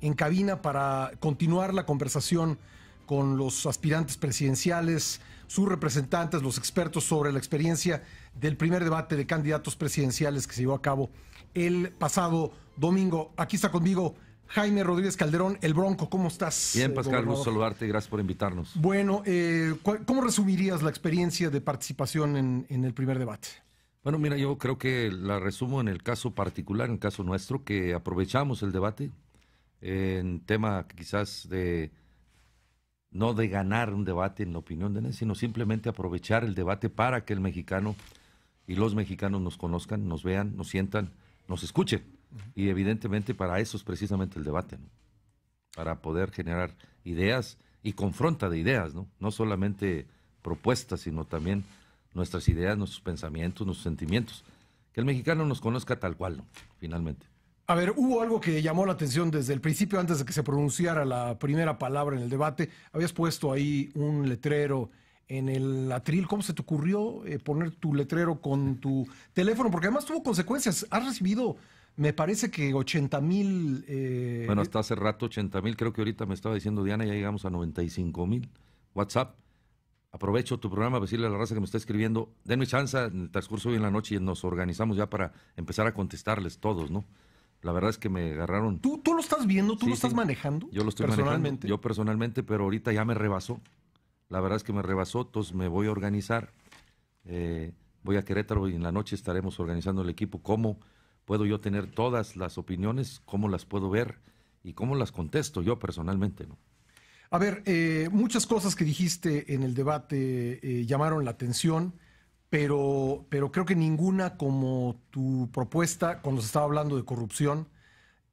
en cabina para continuar la conversación con los aspirantes presidenciales, sus representantes, los expertos sobre la experiencia del primer debate de candidatos presidenciales que se llevó a cabo el pasado domingo. Aquí está conmigo Jaime Rodríguez Calderón, el Bronco. ¿Cómo estás? Bien, Pascal, gusto saludarte gracias por invitarnos. Bueno, eh, ¿cómo resumirías la experiencia de participación en el primer debate? Bueno, mira, yo creo que la resumo en el caso particular, en el caso nuestro, que aprovechamos el debate en tema quizás de no de ganar un debate en la opinión de nadie, sino simplemente aprovechar el debate para que el mexicano y los mexicanos nos conozcan, nos vean, nos sientan, nos escuchen. Y evidentemente para eso es precisamente el debate, para poder generar ideas y confronta de ideas, ¿no? no solamente propuestas, sino también nuestras ideas, nuestros pensamientos, nuestros sentimientos. Que el mexicano nos conozca tal cual, finalmente. A ver, hubo algo que llamó la atención desde el principio, antes de que se pronunciara la primera palabra en el debate. Habías puesto ahí un letrero en el atril. ¿Cómo se te ocurrió eh, poner tu letrero con tu teléfono? Porque además tuvo consecuencias. Has recibido, me parece que 80 mil... Eh, bueno, eh, hasta hace rato 80 mil. Creo que ahorita me estaba diciendo Diana, ya llegamos a 95 mil. WhatsApp aprovecho tu programa para decirle a la raza que me está escribiendo, denme chance en el transcurso hoy en la noche y nos organizamos ya para empezar a contestarles todos, ¿no? La verdad es que me agarraron. ¿Tú, tú lo estás viendo? ¿Tú lo estás manejando? Yo lo estoy manejando. Yo personalmente, pero ahorita ya me rebasó. La verdad es que me rebasó, entonces me voy a organizar. Eh, voy a Querétaro y en la noche estaremos organizando el equipo. ¿Cómo puedo yo tener todas las opiniones? ¿Cómo las puedo ver? ¿Y cómo las contesto yo personalmente? ¿no? A ver, eh, muchas cosas que dijiste en el debate eh, llamaron la atención, pero, creo que ninguna como tu propuesta cuando se estaba hablando de corrupción,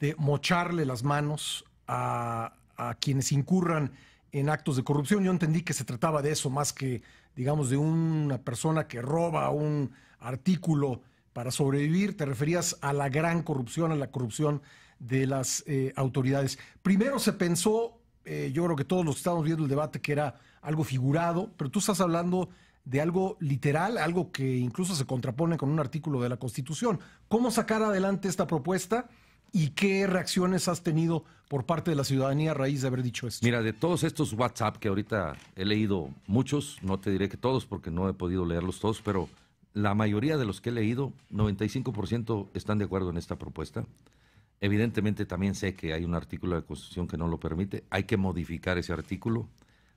de mocharle las manos a, quienes incurran en actos de corrupción. Yo entendí que se trataba de eso más que, digamos, de una persona que roba un artículo para sobrevivir. Te referías a la gran corrupción, a la corrupción de las eh, autoridades. Primero se pensó eh, yo creo que todos los que estamos viendo el debate que era algo figurado, pero tú estás hablando de algo literal, algo que incluso se contrapone con un artículo de la Constitución. ¿Cómo sacar adelante esta propuesta? ¿Y qué reacciones has tenido por parte de la ciudadanía a raíz de haber dicho esto? Mira, de todos estos WhatsApp que ahorita he leído muchos, no te diré que todos porque no he podido leerlos todos, pero la mayoría de los que he leído, 95% están de acuerdo en esta propuesta. Evidentemente también sé que hay un artículo de la Constitución que no lo permite. Hay que modificar ese artículo.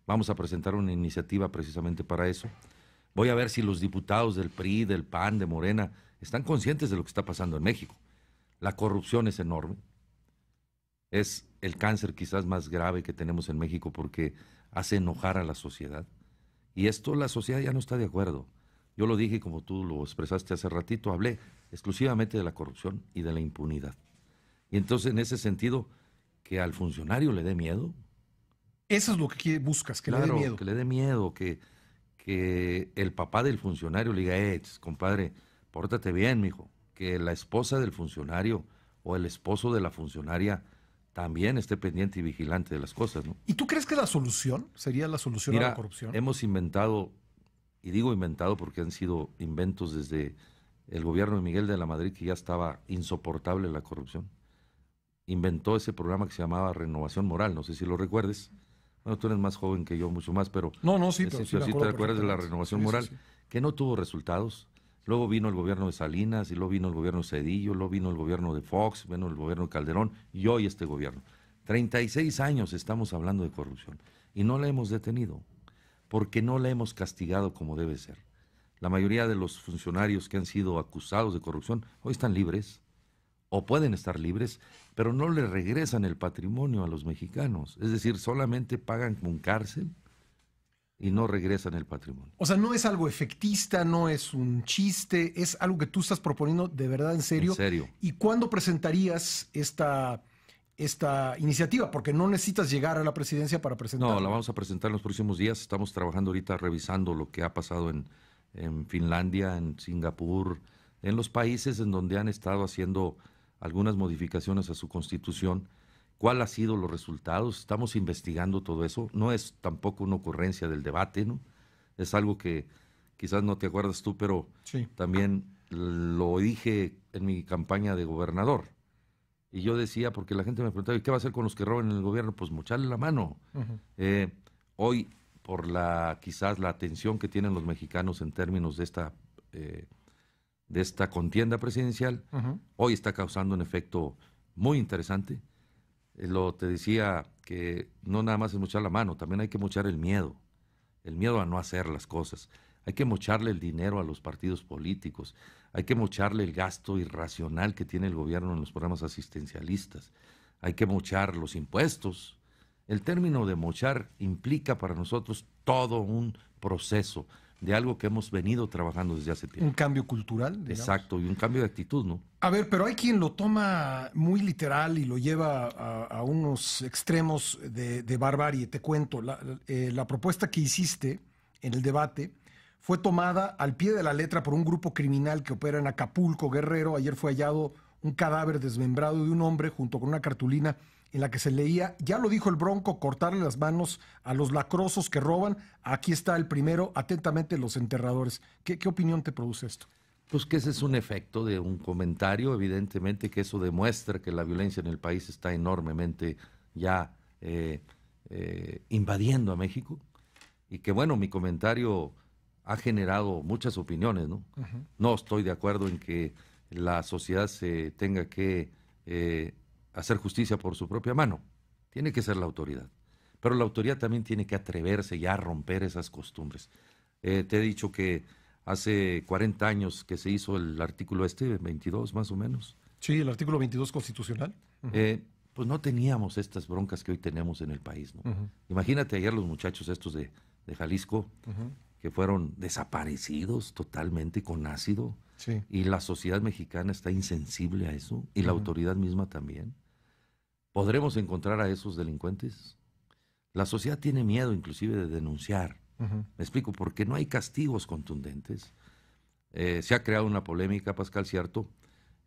Vamos a presentar una iniciativa precisamente para eso. Voy a ver si los diputados del PRI, del PAN, de Morena, están conscientes de lo que está pasando en México. La corrupción es enorme. Es el cáncer quizás más grave que tenemos en México porque hace enojar a la sociedad. Y esto la sociedad ya no está de acuerdo. Yo lo dije como tú lo expresaste hace ratito, hablé exclusivamente de la corrupción y de la impunidad. Y entonces, en ese sentido, que al funcionario le dé miedo. Eso es lo que buscas, que le dé miedo. Que le dé miedo, que, el papá del funcionario le diga, eh, compadre, pórtate bien, mijo. Que la esposa del funcionario o el esposo de la funcionaria también esté pendiente y vigilante de las cosas, ¿no? ¿Y tú crees que la solución sería la solución a la corrupción? Hemos inventado, y digo inventado porque han sido inventos desde el gobierno de Miguel de la Madrid, que ya estaba insoportable la corrupción inventó ese programa que se llamaba Renovación Moral, no sé si lo recuerdes. Bueno, tú eres más joven que yo, mucho más, pero... No, no, sí, sí, te acuerdas de la Renovación Moral, que no tuvo resultados. Luego vino el gobierno de Salinas, y luego vino el gobierno de Cedillo, luego vino el gobierno de Fox, vino el gobierno de Calderón, y hoy este gobierno. 36 años estamos hablando de corrupción, y no la hemos detenido, porque no la hemos castigado como debe ser. La mayoría de los funcionarios que han sido acusados de corrupción hoy están libres o pueden estar libres, pero no le regresan el patrimonio a los mexicanos. Es decir, solamente pagan con cárcel y no regresan el patrimonio. O sea, no es algo efectista, no es un chiste, es algo que tú estás proponiendo de verdad en serio. serio. ¿Y cuándo presentarías esta, esta iniciativa? Porque no necesitas llegar a la presidencia para presentarla. No, la vamos a presentar en los próximos días. Estamos trabajando ahorita revisando lo que ha pasado en, en Finlandia, en Singapur, en los países en donde han estado haciendo algunas modificaciones a su constitución. ¿Cuál ha sido los resultados? Estamos investigando todo eso. No es tampoco una ocurrencia del debate, ¿no? Es algo que quizás no te acuerdas tú, pero también lo dije en mi campaña de gobernador. Y yo decía, porque la gente me preguntaba, ¿y qué va a hacer con los que roben en el gobierno? Pues mucharle la mano. Eh, hoy, por la quizás la atención que tienen los mexicanos en términos de esta eh, de esta contienda presidencial, hoy está causando un efecto muy interesante. Eh, lo te decía que no nada más es mochar la mano, también hay que mochar el miedo, el miedo a no hacer las cosas. Hay que mocharle el dinero a los partidos políticos, hay que mocharle el gasto irracional que tiene el gobierno en los programas asistencialistas, hay que mochar los impuestos. El término de mochar implica para nosotros todo un proceso, de algo que hemos venido trabajando desde hace tiempo. Un cambio cultural. Exacto, y un cambio de actitud, ¿no? A ver, pero hay quien lo toma muy literal y lo lleva a, unos extremos de, barbarie. Te cuento, eh, la, propuesta que hiciste en el debate fue tomada al pie de la letra por un grupo criminal que opera en Acapulco, Guerrero. Ayer fue hallado un cadáver desmembrado de un hombre junto con una cartulina en la que se leía, ya lo dijo el Bronco, cortarle las manos a los lacrosos que roban, aquí está el primero, atentamente los enterradores. ¿Qué, opinión te produce esto? Pues que ese es un efecto de un comentario, evidentemente que eso demuestra que la violencia en el país está enormemente ya eh, eh, invadiendo a México y que bueno, mi comentario ha generado muchas opiniones, ¿no? No estoy de acuerdo en que la sociedad se tenga que eh, hacer justicia por su propia mano. Tiene que ser la autoridad. Pero la autoridad también tiene que atreverse ya a romper esas costumbres. Eh, te he dicho que hace 40 años que se hizo el artículo este, 22 más o menos. Sí, el artículo 22 constitucional. Eh, pues no teníamos estas broncas que hoy tenemos en el país. ¿no? Imagínate ayer los muchachos estos de, Jalisco, que fueron desaparecidos totalmente con ácido. Y la sociedad mexicana está insensible a eso, y la autoridad misma también. ¿Podremos encontrar a esos delincuentes? La sociedad tiene miedo inclusive de denunciar. Me explico, porque no hay castigos contundentes. Eh, se ha creado una polémica, Pascal, cierto,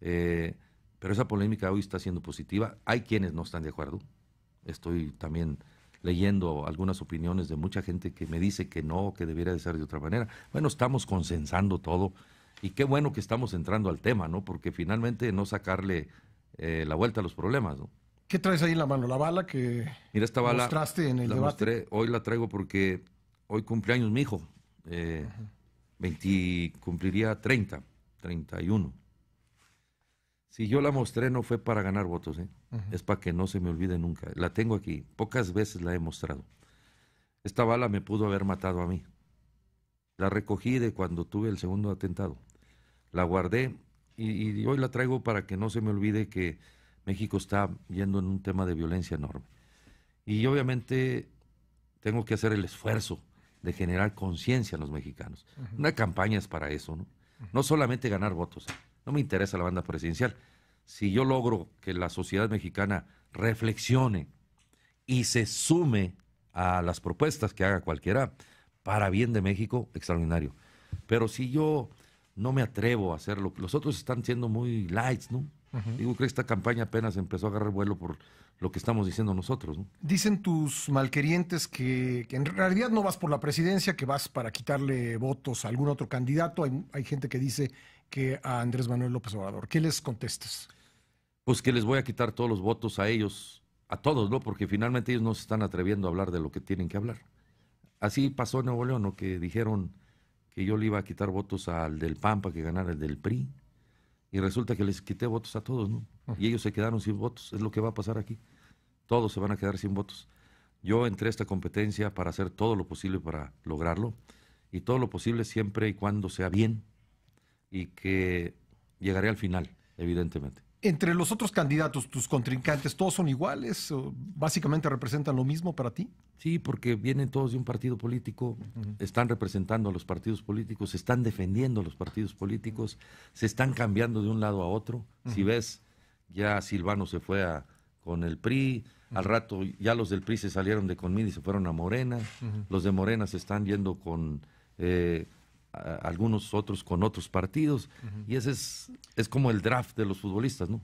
eh, pero esa polémica hoy está siendo positiva. Hay quienes no están de acuerdo. Estoy también leyendo algunas opiniones de mucha gente que me dice que no, que debiera de ser de otra manera. Bueno, estamos consensando todo y qué bueno que estamos entrando al tema, ¿no? Porque finalmente no sacarle eh, la vuelta a los problemas, ¿no? ¿Qué traes ahí en la mano? La bala que Mira esta bala, mostraste en el debate. hoy la traigo porque hoy cumple años mi hijo. 20, eh, cumpliría 30, 31. Si yo la mostré no fue para ganar votos, ¿eh? es para que no se me olvide nunca. La tengo aquí, pocas veces la he mostrado. Esta bala me pudo haber matado a mí. La recogí de cuando tuve el segundo atentado. La guardé y hoy la traigo para que no se me olvide que México está yendo en un tema de violencia enorme. Y obviamente tengo que hacer el esfuerzo de generar conciencia en los mexicanos. Una campaña es para eso, ¿no? No solamente ganar votos. No me interesa la banda presidencial. Si yo logro que la sociedad mexicana reflexione y se sume a las propuestas que haga cualquiera para bien de México, extraordinario. Pero si yo no me atrevo a hacerlo, los otros están siendo muy lights, ¿no? Digo, creo que esta campaña apenas empezó a agarrar vuelo por lo que estamos diciendo nosotros. ¿no? Dicen tus malquerientes que, en realidad no vas por la presidencia, que vas para quitarle votos a algún otro candidato. Hay, gente que dice que a Andrés Manuel López Obrador. ¿Qué les contestas? Pues que les voy a quitar todos los votos a ellos, a todos, ¿no? Porque finalmente ellos no se están atreviendo a hablar de lo que tienen que hablar. Así pasó en Nuevo León, Que dijeron que yo le iba a quitar votos al del PAM para que ganara el del PRI y resulta que les quité votos a todos, ¿no? Y ellos se quedaron sin votos, es lo que va a pasar aquí. Todos se van a quedar sin votos. Yo entré a esta competencia para hacer todo lo posible para lograrlo y todo lo posible siempre y cuando sea bien y que llegaré al final, evidentemente. Entre los otros candidatos, tus contrincantes, ¿todos son iguales? ¿Básicamente representan lo mismo para ti? Sí, porque vienen todos de un partido político, están representando a los partidos políticos, están defendiendo a los partidos políticos, se están cambiando de un lado a otro. Si ves, ya Silvano se fue con el PRI, al rato ya los del PRI se salieron de Conmín y se fueron a Morena, los de Morena se están yendo con... Eh, algunos otros con otros partidos. Y ese es, es como el draft de los futbolistas, ¿no?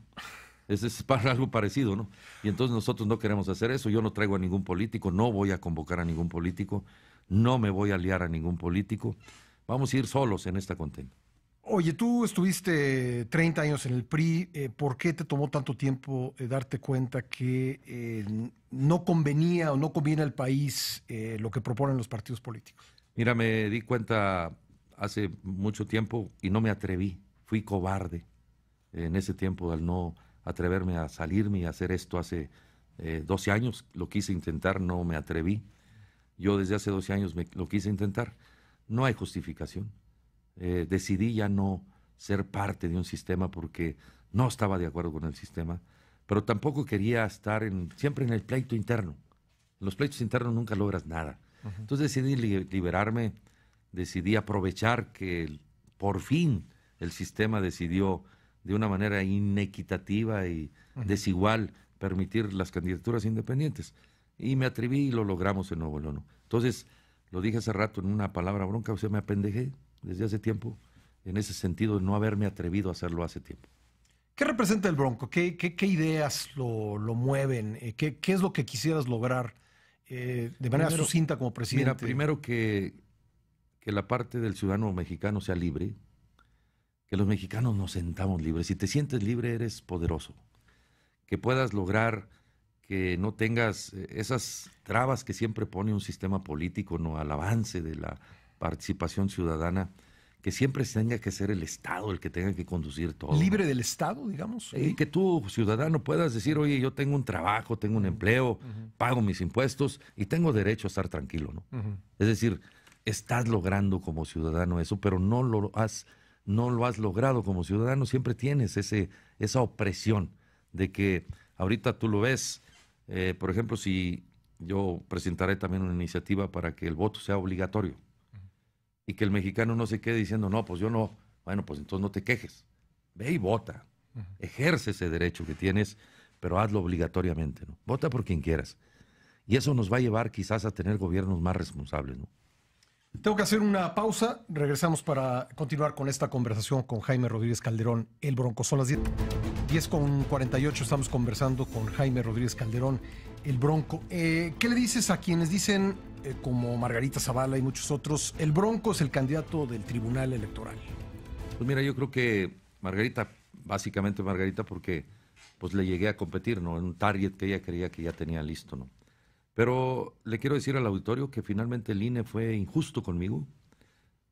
Ese es para algo parecido, ¿no? Y entonces nosotros no queremos hacer eso. Yo no traigo a ningún político, no voy a convocar a ningún político, no me voy a liar a ningún político. Vamos a ir solos en esta contienda. Oye, tú estuviste 30 años en el PRI. Eh, ¿Por qué te tomó tanto tiempo eh, darte cuenta que eh, no convenía o no conviene al país lo que proponen los partidos políticos? Mira, me di cuenta hace mucho tiempo y no me atreví, fui cobarde en ese tiempo al no atreverme a salirme y hacer esto hace 12 eh, años, lo quise intentar, no me atreví. Yo desde hace 12 años me, lo quise intentar. No hay justificación. Eh, decidí ya no ser parte de un sistema porque no estaba de acuerdo con el sistema, pero tampoco quería estar siempre en el pleito interno. En los pleitos internos nunca logras nada. Entonces decidí liberarme decidí aprovechar que por fin el sistema decidió de una manera inequitativa y desigual permitir las candidaturas independientes. Y me atreví y lo logramos en Nuevo León. Entonces, lo dije hace rato en una palabra bronca, o sea, me apendejé desde hace tiempo en ese sentido de no haberme atrevido a hacerlo hace tiempo. ¿Qué representa el Bronco? ¿Qué, ideas lo, mueven? Eh, ¿Qué, es lo que quisieras lograr eh, de manera sucinta como presidente? Mira, primero que que la parte del ciudadano mexicano sea libre, que los mexicanos nos sentamos libres. Si te sientes libre, eres poderoso. Que puedas lograr que no tengas eh, esas trabas que siempre pone un sistema político ¿no? al avance de la participación ciudadana, que siempre tenga que ser el Estado el que tenga que conducir todo. Libre del Estado, digamos. Y que tú, ciudadano, puedas decir, oye, yo tengo un trabajo, tengo un empleo, pago mis impuestos y tengo derecho a estar tranquilo, ¿no? Es decir, estás logrando como ciudadano eso, pero no lo has, no lo has logrado como ciudadano, siempre tienes ese, esa opresión de que ahorita tú lo ves, eh, por ejemplo, si yo presentaré también una iniciativa para que el voto sea obligatorio y que el mexicano no se quede diciendo, no, pues yo no, bueno, pues entonces no te quejes, ve y vota, ejerce ese derecho que tienes, pero hazlo obligatoriamente, ¿no? Vota por quien quieras. Y eso nos va a llevar quizás a tener gobiernos más responsables, ¿no? Tengo que hacer una pausa. Regresamos para continuar con esta conversación con Jaime Rodríguez Calderón, el Bronco. Son las 10, 10 con 48. Estamos conversando con Jaime Rodríguez Calderón, el Bronco. Eh, ¿Qué le dices a quienes dicen, eh, como Margarita Zavala y muchos otros, el Bronco es el candidato del Tribunal Electoral? Pues mira, yo creo que Margarita, básicamente Margarita, porque pues le llegué a competir, ¿no? En un target que ella creía que ya tenía listo, ¿no? Pero le quiero decir al auditorio que finalmente el INE fue injusto conmigo.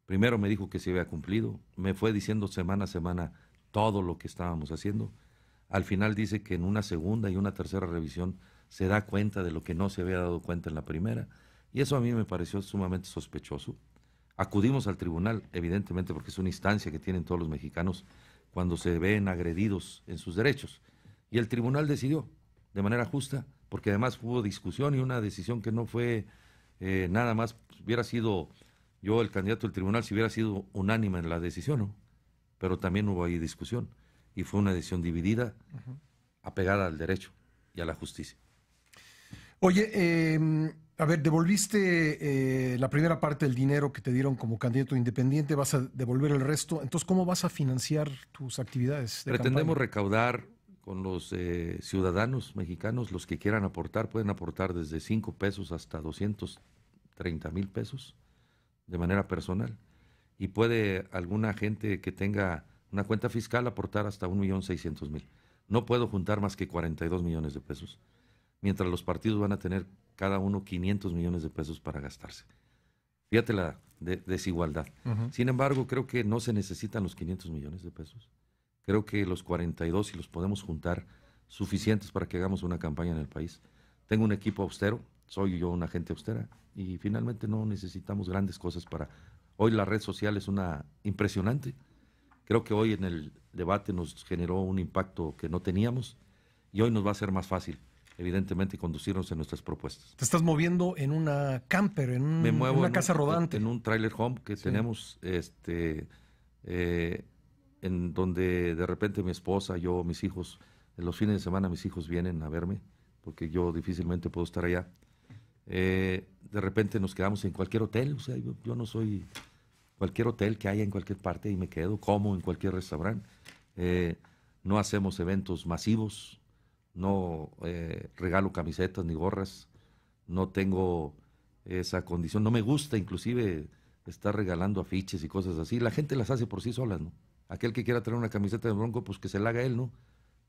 Primero me dijo que se había cumplido, me fue diciendo semana a semana todo lo que estábamos haciendo. Al final dice que en una segunda y una tercera revisión se da cuenta de lo que no se había dado cuenta en la primera. Y eso a mí me pareció sumamente sospechoso. Acudimos al tribunal, evidentemente, porque es una instancia que tienen todos los mexicanos cuando se ven agredidos en sus derechos. Y el tribunal decidió, de manera justa, porque además hubo discusión y una decisión que no fue eh, nada más, pues, hubiera sido yo el candidato del tribunal si hubiera sido unánime en la decisión, ¿no? Pero también hubo ahí discusión y fue una decisión dividida, apegada al derecho y a la justicia. Oye, em, a ver, devolviste eh, la primera parte del dinero que te dieron como candidato independiente, vas a devolver el resto. Entonces, ¿cómo vas a financiar tus actividades? Pretendemos recaudar con los eh, ciudadanos mexicanos, los que quieran aportar, pueden aportar desde 5 pesos hasta 230 mil pesos de manera personal. Y puede alguna gente que tenga una cuenta fiscal aportar hasta 1.600.000. No puedo juntar más que 42 millones de pesos, mientras los partidos van a tener cada uno 500 millones de pesos para gastarse. Fíjate la desigualdad. Sin embargo, creo que no se necesitan los 500 millones de pesos. Creo que los 42, si los podemos juntar, suficientes para que hagamos una campaña en el país. Tengo un equipo austero, soy yo una gente austera, y finalmente no necesitamos grandes cosas para... Hoy la red social es una impresionante. Creo que hoy en el debate nos generó un impacto que no teníamos y hoy nos va a ser más fácil, evidentemente, conducirnos en nuestras propuestas. Te estás moviendo en una camper, en, una casa rodante. En un trailer home que tenemos, este, eh, en donde de repente mi esposa, yo, mis hijos, en los fines de semana mis hijos vienen a verme, porque yo difícilmente puedo estar allá. Eh, de repente nos quedamos en cualquier hotel, o sea, yo, no soy cualquier hotel que haya en cualquier parte y me quedo, como en cualquier restaurante. Eh, no hacemos eventos masivos, no eh, regalo camisetas ni gorras, no tengo esa condición, no me gusta inclusive estar regalando afiches y cosas así, la gente las hace por sí solas, ¿no? aquel que quiera tener una camiseta de Bronco, pues que se la haga él, ¿no?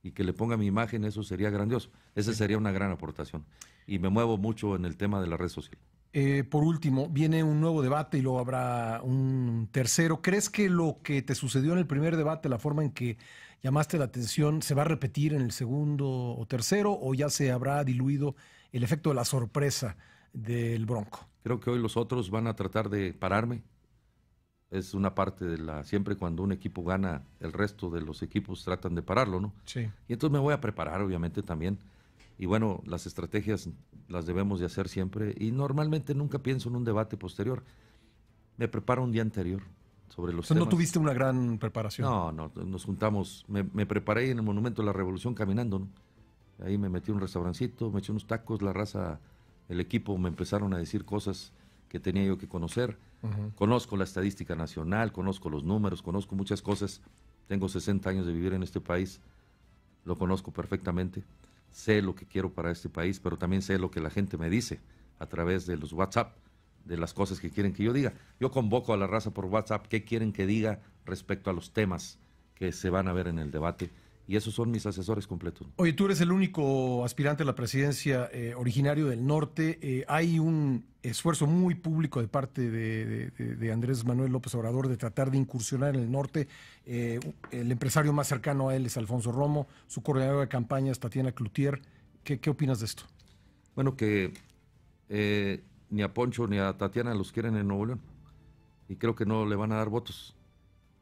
Y que le ponga mi imagen, eso sería grandioso. Esa sería una gran aportación. Y me muevo mucho en el tema de la red social. Eh, por último, viene un nuevo debate y luego habrá un tercero. ¿Crees que lo que te sucedió en el primer debate, la forma en que llamaste la atención, se va a repetir en el segundo o tercero o ya se habrá diluido el efecto de la sorpresa del Bronco? Creo que hoy los otros van a tratar de pararme, es una parte de la. Siempre cuando un equipo gana, el resto de los equipos tratan de pararlo, ¿no? Sí. Y entonces me voy a preparar, obviamente, también. Y bueno, las estrategias las debemos de hacer siempre. Y normalmente nunca pienso en un debate posterior. Me preparo un día anterior sobre los o sea, no tuviste una gran preparación. No, no, nos juntamos. Me, preparé en el Monumento de la Revolución caminando, ¿no? Ahí me metí en un restaurancito, me eché unos tacos, la raza, el equipo me empezaron a decir cosas que tenía yo que conocer Conozco la estadística nacional, conozco los números, conozco muchas cosas. Tengo 60 años de vivir en este país, lo conozco perfectamente. Sé lo que quiero para este país, pero también sé lo que la gente me dice a través de los WhatsApp, de las cosas que quieren que yo diga. Yo convoco a la raza por WhatsApp qué quieren que diga respecto a los temas que se van a ver en el debate y esos son mis asesores completos. Oye, tú eres el único aspirante a la presidencia eh, originario del norte. Eh, hay un esfuerzo muy público de parte de, Andrés Manuel López Obrador de tratar de incursionar en el norte. Eh, el empresario más cercano a él es Alfonso Romo, su coordinador de campaña es Tatiana Cloutier. qué opinas de esto? Bueno, que ni a Poncho ni a Tatiana los quieren en Nuevo León y creo que no le van a dar votos.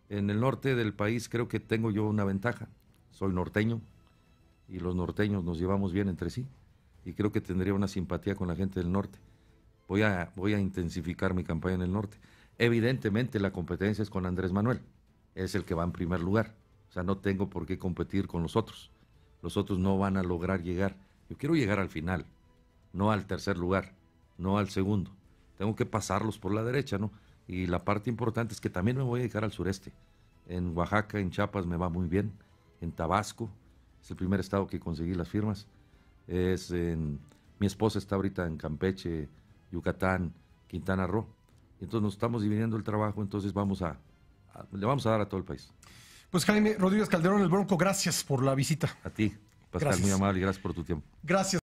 En el norte del país creo que tengo yo una ventaja soy norteño y los norteños nos llevamos bien entre sí y creo que tendría una simpatía con la gente del norte. Voy a, voy a intensificar mi campaña en el norte. Evidentemente la competencia es con Andrés Manuel, es el que va en primer lugar. O sea, no tengo por qué competir con los otros. Los otros no van a lograr llegar. Yo quiero llegar al final, no al tercer lugar, no al segundo. Tengo que pasarlos por la derecha, ¿no? Y la parte importante es que también me voy a dedicar al sureste. En Oaxaca, en Chiapas me va muy bien en Tabasco, es el primer estado que conseguí las firmas. Es mi esposa está ahorita en Campeche, Yucatán, Quintana Roo. Entonces nos estamos dividiendo el trabajo, entonces vamos a, le vamos a dar a todo el país. Pues Jaime Rodríguez Calderón, el Bronco, gracias por la visita. A ti, Pascal, muy amable, y gracias por tu tiempo. Gracias.